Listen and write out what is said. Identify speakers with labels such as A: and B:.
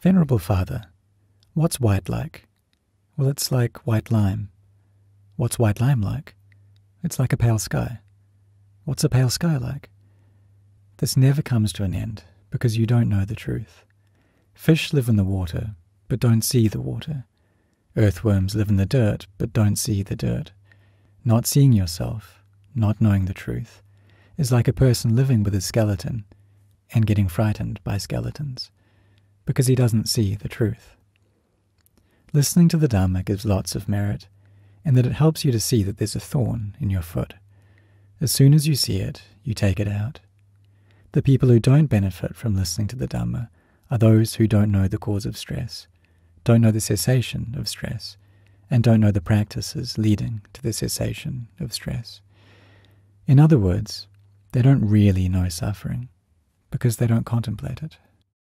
A: Venerable Father, what's white like? Well, it's like white lime. What's white lime like? It's like a pale sky. What's a pale sky like? This never comes to an end because you don't know the truth. Fish live in the water but don't see the water. Earthworms live in the dirt but don't see the dirt. Not seeing yourself, not knowing the truth, is like a person living with a skeleton and getting frightened by skeletons because he doesn't see the truth. Listening to the Dharma gives lots of merit, in that it helps you to see that there's a thorn in your foot. As soon as you see it, you take it out. The people who don't benefit from listening to the Dhamma are those who don't know the cause of stress, don't know the cessation of stress, and don't know the practices leading to the cessation of stress. In other words, they don't really know suffering because they don't contemplate it.